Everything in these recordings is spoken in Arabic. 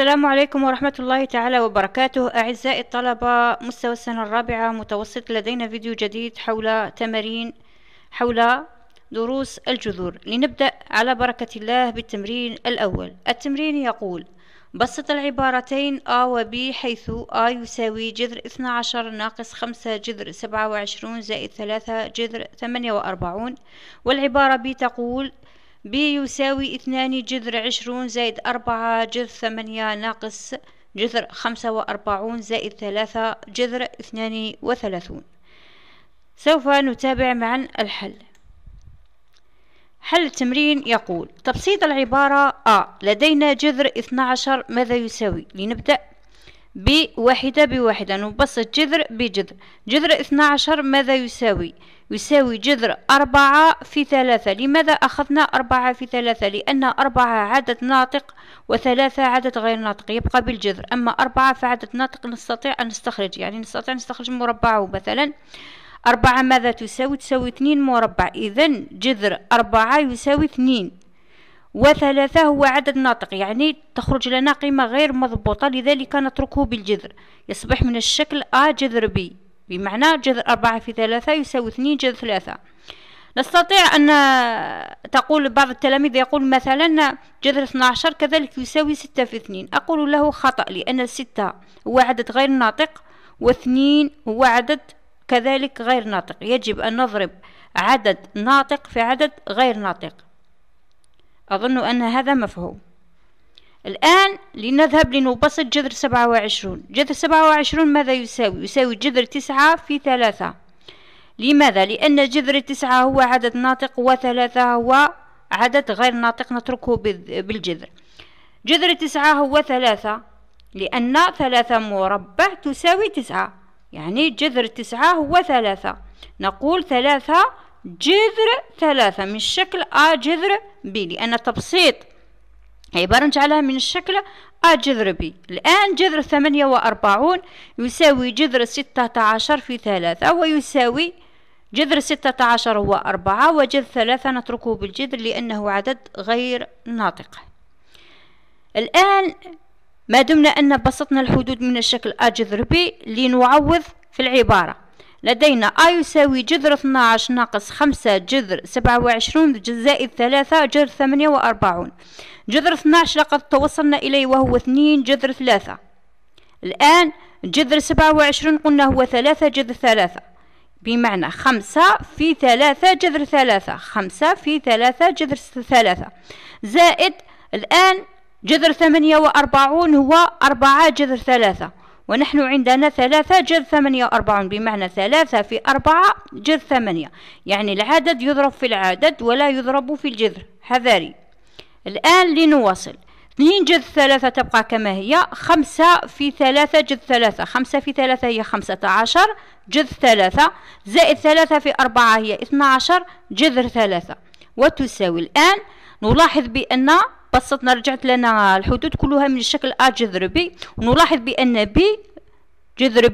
السلام عليكم ورحمة الله تعالى وبركاته أعزائي الطلبة مستوى السنة الرابعة متوسط لدينا فيديو جديد حول تمارين حول دروس الجذور لنبدأ على بركة الله بالتمرين الأول التمرين يقول بسط العبارتين A و B حيث A يساوي جذر 12 ناقص 5 جذر 27 زائد 3 جذر 48 والعبارة B تقول ب يساوي اثنان جذر عشرون زائد أربعة جذر ثمانية ناقص جذر خمسة وأربعون زائد ثلاثة جذر اثنان وثلاثون سوف نتابع معا الحل حل التمرين يقول تبسيط العبارة أ لدينا جذر عشر ماذا يساوي لنبدأ بواحدة بواحدة نبسط جذر بجذر جذر اثنا عشر ماذا يساوي يساوي جذر أربعة في ثلاثة لماذا أخذنا أربعة في ثلاثة لأن أربعة عدد ناطق وثلاثة عدد غير ناطق يبقى بالجذر أما أربعة فعدد ناطق نستطيع أن نستخرج يعني نستطيع أن نستخرج مربعه مثلا أربعة ماذا تساوي تساوي اثنين مربع إذا جذر أربعة يساوي اثنين وثلاثة هو عدد ناطق يعني تخرج لنا قيمة غير مضبوطة لذلك نتركه بالجذر يصبح من الشكل أ جذر ب بمعنى جذر أربعة في ثلاثة يساوي اثنين جذر ثلاثة نستطيع أن تقول بعض التلاميذ يقول مثلا جذر 12 كذلك يساوي ستة في اثنين أقول له خطأ لأن ستة هو عدد غير ناطق واثنين هو عدد كذلك غير ناطق يجب أن نضرب عدد ناطق في عدد غير ناطق أظن أن هذا مفهوم الآن لنذهب لنبسط جذر سبعة وعشرون جذر سبعة وعشرون ماذا يساوي؟ يساوي جذر تسعة في ثلاثة لماذا؟ لأن جذر تسعة هو عدد ناطق وثلاثة هو عدد غير ناطق نتركه بالجذر جذر تسعة هو ثلاثة لأن ثلاثة مربع تساوي تسعة يعني جذر تسعة هو ثلاثة نقول ثلاثة جذر ثلاثة من الشكل أ جذر بي لأن تبسيط عبارة نجعلها من الشكل أ جذر بي الآن جذر ثمانية وأربعون يساوي جذر ستة عشر في ثلاثة ويساوي جذر ستة عشر هو أربعة وجذر ثلاثة نتركه بالجذر لأنه عدد غير ناطق الآن ما دمنا أن بسطنا الحدود من الشكل أ جذر بي لنعوض في العبارة لدينا أ يساوي جذر 12 ناقص خمسة جذر سبعة وعشرون زائد ثلاثة جذر ثمانية وأربعون جذر 12 لقد توصلنا إليه وهو اثنين جذر ثلاثة الآن جذر سبعة وعشرون قلنا هو ثلاثة جذر ثلاثة بمعنى خمسة في ثلاثة جذر ثلاثة خمسة في ثلاثة جذر ثلاثة زائد الآن جذر ثمانية وأربعون هو أربعة جذر ثلاثة ونحن عندنا ثلاثة جذ ثمانية وأربعون بمعنى ثلاثة في أربعة جذ ثمانية يعني العدد يضرب في العدد ولا يضرب في الجذر حذاري الآن لنواصل اثنين جذ ثلاثة تبقى كما هي خمسة في ثلاثة جذ ثلاثة خمسة في ثلاثة هي خمسة عشر جذ ثلاثة زائد ثلاثة في أربعة هي اثنى عشر جذر ثلاثة وتساوي الآن نلاحظ بأن بسطنا رجعت لنا الحدود كلها من الشكل ا بي ونلاحظ بان ب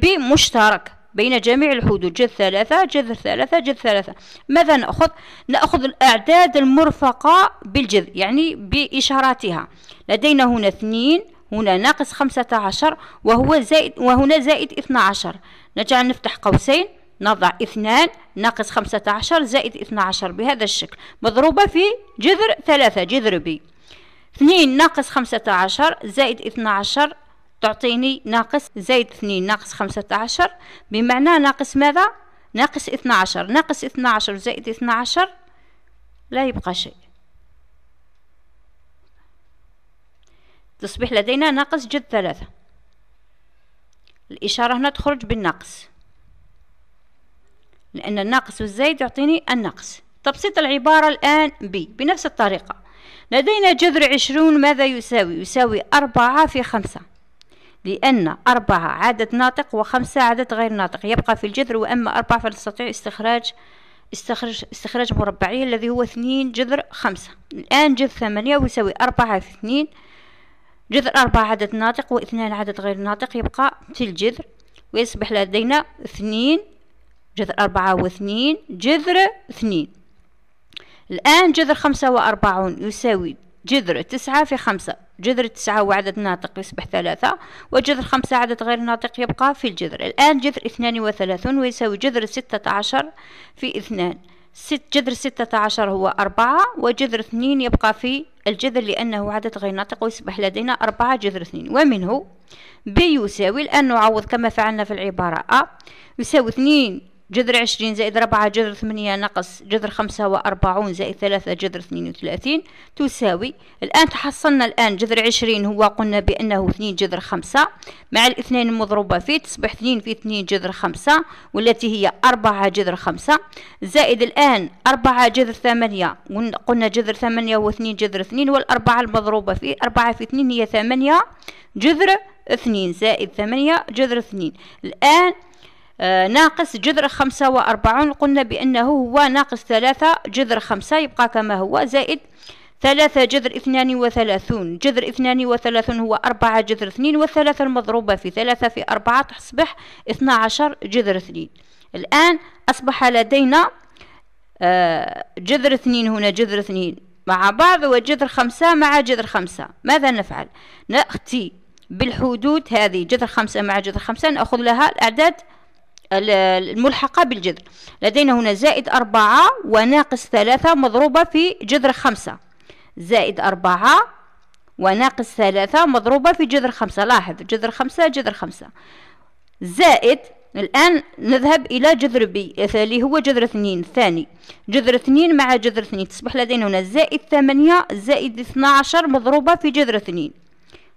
بي مشترك بين جميع الحدود جذر ثلاثة جذر ثلاثة جذر ثلاثة ماذا نأخذ؟ نأخذ الأعداد المرفقة بالجذر يعني بإشاراتها لدينا هنا اثنين هنا ناقص خمسة عشر وهو زائد وهنا زائد اثنا عشر نجعل نفتح قوسين نضع اثنان ناقص خمسة عشر زائد اثنا عشر بهذا الشكل مضروبة في جذر ثلاثة جذر بي اثنين ناقص خمسة عشر زائد 12 عشر تعطيني ناقص زائد اثنين ناقص خمسة عشر بمعنى ناقص ماذا ناقص 12 عشر ناقص 12 عشر زائد 12 عشر لا يبقى شيء تصبح لدينا ناقص جد ثلاثة الإشارة هنا تخرج بالناقص لأن الناقص والزايد يعطيني النقص تبسيط العبارة الآن ب بنفس الطريقة لدينا جذر عشرون ماذا يساوي يساوي أربعة في خمسة لأن أربعة عدد ناطق وخمسة عدد غير ناطق يبقى في الجذر وأما أربعة فنستطيع استخراج استخراج, استخراج مربعيه الذي هو اثنين جذر خمسة الآن جذر ثمانية ويساوي أربعة في اثنين جذر أربعة عدد ناطق واثنان عدد غير ناطق يبقى في الجذر ويصبح لدينا اثنين جذر أربعة واثنين جذر اثنين الآن جذر خمسة وأربعون يساوي جذر تسعة في خمسة جذر تسعة هو عدد ناطق يصبح ثلاثة وجذر خمسة عدد غير ناطق يبقى في الجذر الآن جذر اثنان وثلاثون ويساوي جذر ستة عشر في اثنان ست جذر ستة عشر هو أربعة وجذر اثنين يبقى في الجذر لأنه عدد غير ناطق ويصبح لدينا أربعة جذر اثنين ومنه ب يساوي الآن نعوض كما فعلنا في العبارة أ يساوي اثنين جذر عشرين زائد ربعة جذر ثمانية نقص جذر خمسة وأربعون زائد ثلاثة جذر اثنين وثلاثين تساوي الآن تحصلنا الآن جذر عشرين هو قلنا بأنه اثنين جذر خمسة مع الاثنين المضروبة فيه تصبح اثنين في اثنين جذر خمسة والتي هي أربعة جذر خمسة زائد الآن أربعة جذر ثمانية قلنا جذر ثمانية واثنين جذر اثنين والأربعة المضروبة فيه أربعة في اثنين هي ثمانية جذر اثنين زائد ثمانية جذر اثنين الآن آه، ناقص جذر خمسة وأربعون قلنا بأنه هو ناقص ثلاثة جذر خمسة يبقى كما هو زائد ثلاثة جذر اثنان وثلاثون جذر اثنان وثلاثون هو أربعة جذر اثنين والثلاثة المضروبة في ثلاثة في أربعة تصبح اثنا عشر جذر اثنين الآن أصبح لدينا آه، جذر اثنين هنا جذر اثنين مع بعض وجذر خمسة مع جذر خمسة ماذا نفعل نأتي بالحدود هذه جذر خمسة مع جذر خمسة نأخذ لها الأعداد الملحقة بالجذر لدينا هنا زائد أربعة وناقص ثلاثة مضروبة في جذر خمسة زائد أربعة وناقص ثلاثة مضروبة في جذر خمسة لاحظ جذر خمسة جذر خمسة زائد الآن نذهب إلى جذر بي اللي هو جذر اثنين الثاني جذر اثنين مع جذر اثنين تصبح لدينا هنا زائد ثمانية زائد اثنا عشر مضروبة في جذر اثنين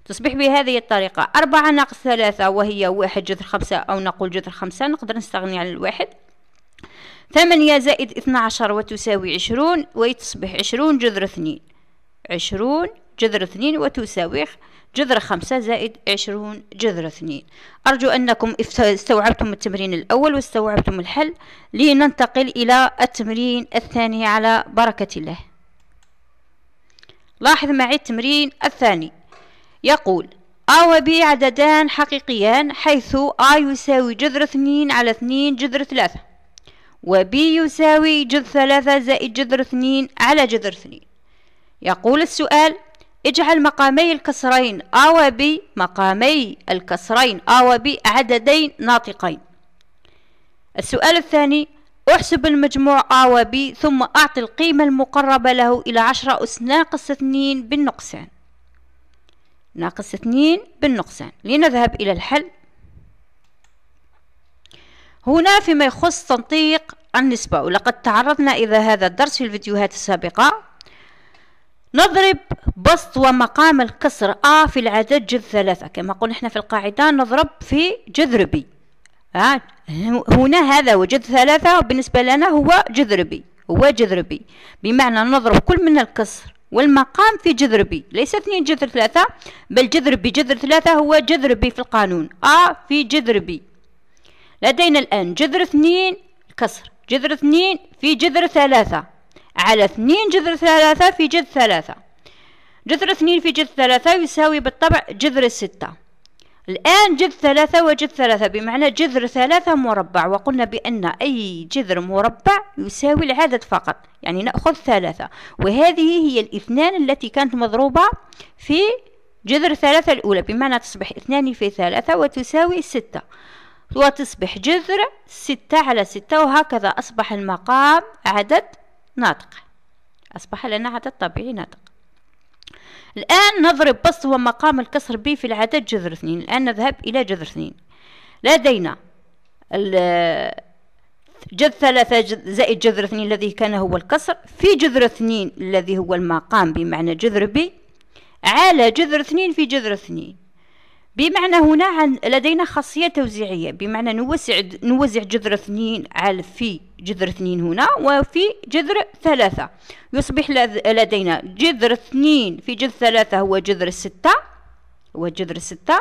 تصبح بهذه الطريقة أربعة ناقص ثلاثة وهي واحد جذر خمسة أو نقول جذر خمسة نقدر نستغني عن الواحد ثمانية زائد اثنا عشر وتساوي عشرون وتصبح عشرون جذر اثنين عشرون جذر اثنين وتساوي جذر خمسة زائد عشرون جذر اثنين أرجو أنكم استوعبتم التمرين الأول واستوعبتم الحل لننتقل إلى التمرين الثاني على بركة الله لاحظ معي التمرين الثاني يقول و بي عددان حقيقيان حيث A يساوي جذر اثنين على اثنين جذر ثلاثة B يساوي جذر ثلاثة زائد جذر اثنين على جذر اثنين يقول السؤال اجعل مقامي الكسرين A و B مقامي الكسرين A و B عددين ناطقين السؤال الثاني احسب المجموع A و B ثم أعطي القيمة المقربة له إلى عشرة أس ناقص اثنين بالنقصان ناقص اثنين بالنقصان لنذهب إلى الحل هنا فيما يخص تنطيق النسبة ولقد تعرضنا إلى هذا الدرس في الفيديوهات السابقة نضرب بسط ومقام الكسر أ في العدد جذر ثلاثة كما قلنا احنا في القاعدة نضرب في جذر بي هنا هذا هو ثلاثة وبالنسبة لنا هو جذر بي هو جذر بي بمعنى نضرب كل من الكسر والمقام في جذر بي ليس اثنين جذر ثلاثة بل جذر بي جذر ثلاثة هو جذر بي في القانون أ في جذر بي لدينا الآن جذر اثنين كسر جذر اثنين في جذر ثلاثة على اثنين جذر ثلاثة في جذر ثلاثة جذر اثنين في جذر ثلاثة يساوي بالطبع جذر ستة الآن جذر ثلاثة وجذر ثلاثة بمعنى جذر ثلاثة مربع وقلنا بأن أي جذر مربع يساوي العدد فقط يعني نأخذ ثلاثة وهذه هي الاثنان التي كانت مضروبة في جذر ثلاثة الأولى بمعنى تصبح اثنان في ثلاثة وتساوي ستة وتصبح جذر ستة على ستة وهكذا أصبح المقام عدد ناطق أصبح لنا عدد طبيعي ناطق الآن نضرب بسط هو مقام الكسر ب في العدد جذر اثنين الآن نذهب إلى جذر اثنين لدينا جذر ثلاثة زائد جذر اثنين الذي كان هو الكسر في جذر اثنين الذي هو المقام بمعنى جذر ب على جذر اثنين في جذر اثنين بمعنى هنا عن لدينا خاصية توزيعية بمعنى نوزع نوزع جذر اثنين على في جذر اثنين هنا وفي جذر ثلاثة يصبح لدينا جذر اثنين في جذر ثلاثة هو جذر ستة هو جذر ستة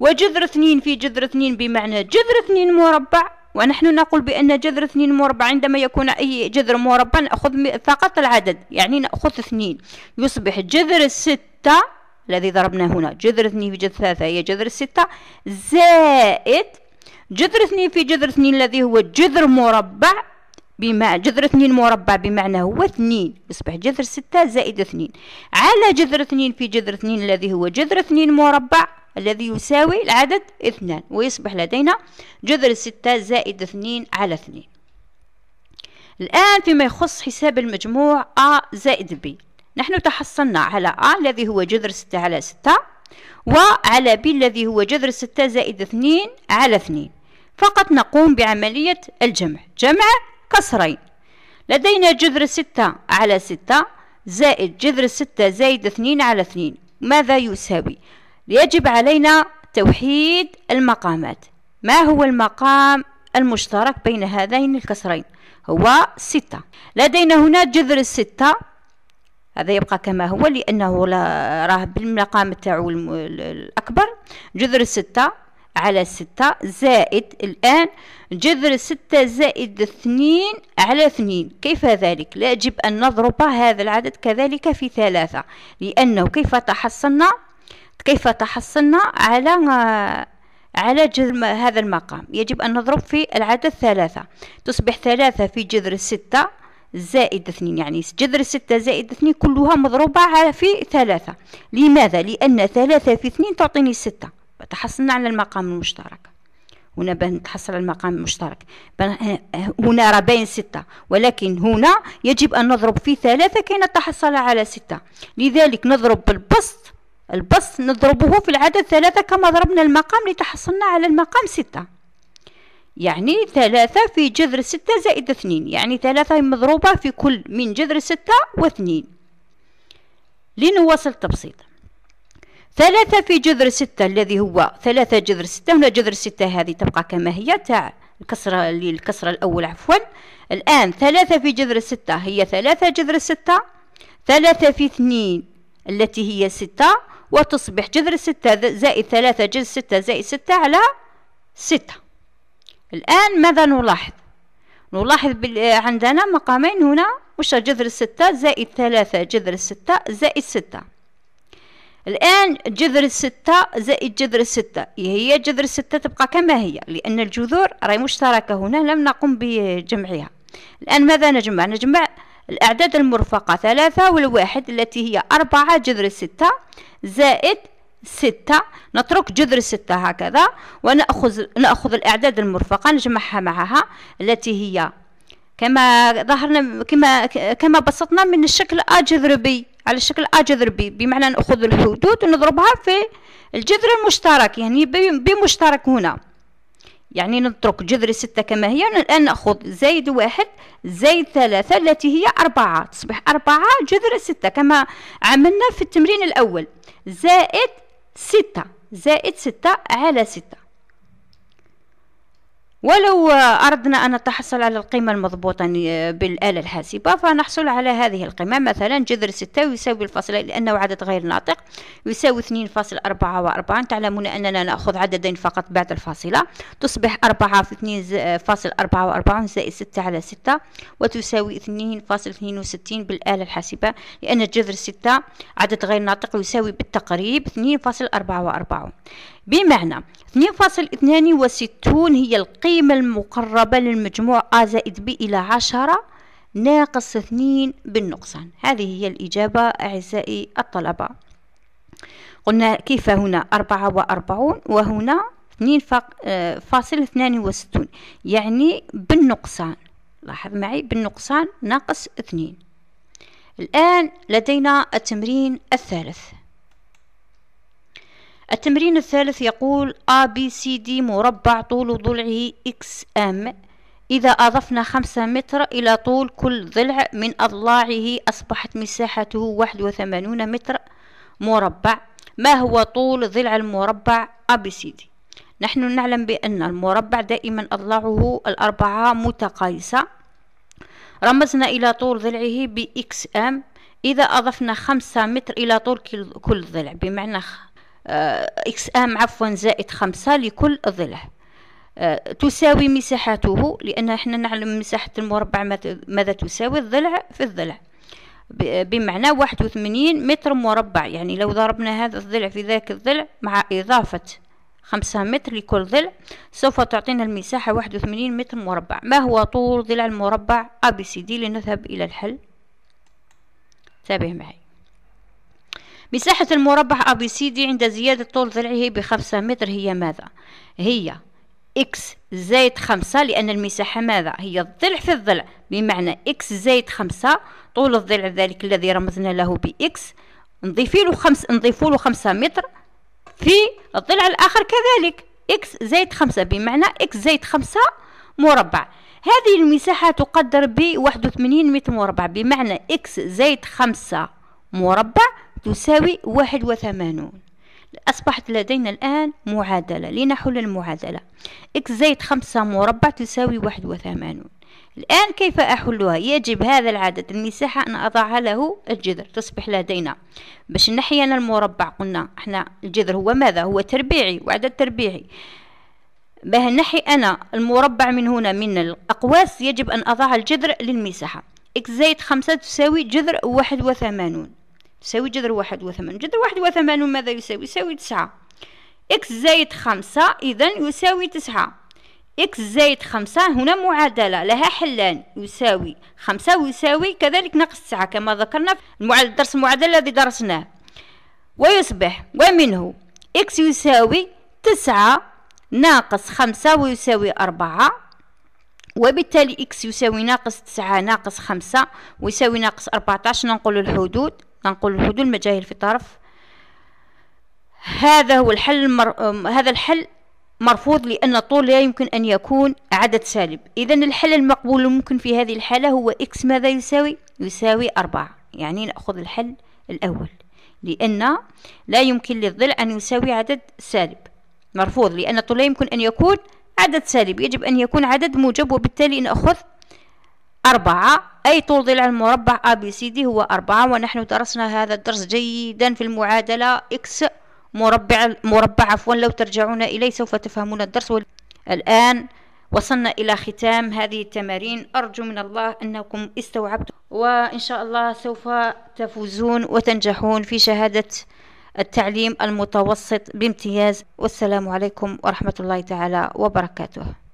وجذر اثنين في جذر اثنين بمعنى جذر اثنين مربع ونحن نقول بأن جذر اثنين مربع عندما يكون أي جذر مربع نأخذ فقط العدد يعني نأخذ اثنين يصبح جذر ستة الذي ضربناه هنا جذر اثنين في جذر ثلاثة هي جذر 6 زائد جذر اثنين في جذر اثنين الذي هو جذر مربع بما جذر اثنين مربع بمعنى هو اثنين يصبح جذر ستة زائد اثنين على جذر اثنين في جذر اثنين الذي هو جذر اثنين مربع الذي يساوي العدد اثنان ويصبح لدينا جذر ستة زائد اثنين على اثنين الآن فيما يخص حساب المجموع A زائد B نحن تحصلنا على أ الذي هو جذر ستة على ستة وعلى ب الذي هو جذر ستة زائد اثنين على اثنين فقط نقوم بعملية الجمع جمع كسرين لدينا جذر ستة على ستة زائد جذر ستة زائد اثنين على اثنين ماذا يساوي يجب علينا توحيد المقامات ما هو المقام المشترك بين هذين الكسرين هو ستة لدينا هنا جذر ستة هذا يبقى كما هو لانه راه بالمقام تاعو الاكبر جذر ستة على ستة زائد الآن جذر ستة زائد اثنين على اثنين كيف ذلك؟ لا يجب أن نضرب هذا العدد كذلك في ثلاثة لأنه كيف تحصلنا كيف تحصلنا على على جذر هذا المقام يجب أن نضرب في العدد ثلاثة تصبح ثلاثة في جذر ستة زائد اثنين يعني جذر ستة زائد اثنين كلها مضروبة في ثلاثة لماذا؟ لأن ثلاثة في اثنين تعطيني ستة تحصلنا على المقام المشترك هنا نتحصل على المقام المشترك هنا راه باين ستة ولكن هنا يجب أن نضرب في ثلاثة كي نتحصل على ستة لذلك نضرب بالبسط البسط نضربه في العدد ثلاثة كما ضربنا المقام لتحصلنا على المقام ستة يعني ثلاثة في جذر ستة زائد اثنين يعني ثلاثة مضروبة في كل من جذر ستة واثنين لنواصل التبسيط ثلاثة في جذر ستة الذي هو ثلاثة جذر ستة هنا جذر ستة هذه تبقى كما هي تاع الكسرة للكسرة الأول عفوا الآن ثلاثة في جذر ستة هي ثلاثة جذر ستة ثلاثة في اثنين التي هي ستة وتصبح جذر ستة زائد ثلاثة جذر ستة زائد ستة على ستة الآن ماذا نلاحظ نلاحظ آه، عندنا مقامين هنا وش جذر الستة زائد ثلاثة جذر الستة زائد ستة الآن جذر الستة زائد جذر الستة هي جذر الستة تبقى كما هي لأن الجذور راهي مشتركة هنا لم نقم بجمعها الآن ماذا نجمع نجمع الأعداد المرفقة ثلاثة والواحد التي هي أربعة جذر الستة زائد ستة نترك جذر ستة هكذا ونأخذ نأخذ الأعداد المرفقة نجمعها معها التي هي كما ظهرنا كما كما بسطنا من الشكل أ جذر بي على الشكل أ جذر بي بمعنى نأخذ الحدود ونضربها في الجذر المشترك يعني بمشترك هنا يعني نترك جذر ستة كما هي الآن نأخذ زائد واحد زائد ثلاثة التي هي أربعة تصبح أربعة جذر ستة كما عملنا في التمرين الأول زائد ستة زائد ستة على ستة ولو أردنا أن نتحصل على القيمة المضبوطة بالآلة الحاسبة فنحصل على هذه القيمة مثلا جذر ستة يساوي الفاصلة لأنه عدد غير ناطق يساوي اثنين فاصل أربعة وأربعون تعلمون أننا نأخذ عددين فقط بعد الفاصلة تصبح أربعة في اثنين فاصل أربعة وأربعون زائد ستة على ستة وتساوي اثنين فاصل اثنين وستين بالآلة الحاسبة لأن جذر ستة عدد غير ناطق يساوي بالتقريب اثنين فاصل أربعة وأربعون بمعنى 2.62 هي القيمة المقربة للمجموع A زائد B إلى 10 ناقص 2 بالنقصان هذه هي الإجابة أعزائي الطلبة قلنا كيف هنا 44 وهنا 2.62 يعني بالنقصان لاحظ معي بالنقصان ناقص 2 الآن لدينا التمرين الثالث التمرين الثالث يقول D مربع طول ضلعه M إذا أضفنا خمسة متر إلى طول كل ضلع من أضلاعه أصبحت مساحته واحد وثمانون متر مربع ما هو طول ضلع المربع D نحن نعلم بأن المربع دائما أضلاعه الأربعة متقايسة رمزنا إلى طول ضلعه بإكس إم إذا أضفنا خمسة متر إلى طول كل ضلع بمعنى آه، إكس أم عفوا زائد خمسة لكل ضلع آه، تساوي مساحته لأن احنا نعلم مساحة المربع ماذا تساوي الضلع في الضلع بمعنى واحد وثمانين متر مربع يعني لو ضربنا هذا الضلع في ذاك الضلع مع إضافة خمسة متر لكل ضلع سوف تعطينا المساحة واحد وثمانين متر مربع ما هو طول ضلع المربع ABCD لنذهب إلى الحل تابع معي مساحة المربع أبيسيدي عند زيادة طول ضلعه بخمسة متر هي ماذا؟ هي إكس زائد خمسة لأن المساحة ماذا؟ هي الضلع في الضلع بمعنى إكس زائد خمسة طول الضلع ذلك الذي رمزنا له بإكس نضيف له خمس نضيف له خمسة متر في الضلع الآخر كذلك إكس زائد خمسة بمعنى إكس زائد خمسة مربع هذه المساحة تقدر ب 81 متر مربع بمعنى إكس زائد خمسة مربع تساوي واحد وثمانون أصبحت لدينا الآن معادلة لنحل المعادلة x زائد خمسة مربع تساوي واحد وثمانون الآن كيف أحلها يجب هذا العدد المساحة أن أضعها له الجذر تصبح لدينا باش نحي أنا المربع قلنا احنا الجذر هو ماذا هو تربيعي وعدد تربيعي باه نحي أنا المربع من هنا من الأقواس يجب أن أضع الجذر للمساحة x زائد خمسة تساوي جذر واحد وثمانون تساوي جذر واحد وثمان جذر واحد وثمان ماذا يساوي يساوي تسعة إكس زايد خمسة إذا يساوي تسعة إكس زايد خمسة هنا معادلة لها حلان يساوي خمسة ويساوي كذلك ناقص تسعة كما ذكرنا في درس المعادلة الذي درسناه ويصبح ومنه إكس يساوي تسعة ناقص خمسة ويساوي أربعة وبالتالي إكس يساوي ناقص تسعة ناقص خمسة ويساوي ناقص أربعتاش ننقل الحدود نقول الحدود المجاهيل في الطرف هذا هو الحل مر... هذا الحل مرفوض لأن الطول لا يمكن أن يكون عدد سالب إذا الحل المقبول الممكن في هذه الحالة هو إكس ماذا يساوي؟ يساوي أربعة يعني نأخذ الحل الأول لأن لا يمكن للضلع أن يساوي عدد سالب مرفوض لأن الطول لا يمكن أن يكون عدد سالب يجب أن يكون عدد موجب وبالتالي نأخذ أربعة أي طول ضلع المربع ABCD هو أربعة ونحن درسنا هذا الدرس جيدا في المعادلة X مربع مربع عفوا لو ترجعون إليه سوف تفهمون الدرس الآن وصلنا إلى ختام هذه التمارين أرجو من الله أنكم استوعبتم وإن شاء الله سوف تفوزون وتنجحون في شهادة التعليم المتوسط بامتياز والسلام عليكم ورحمة الله تعالى وبركاته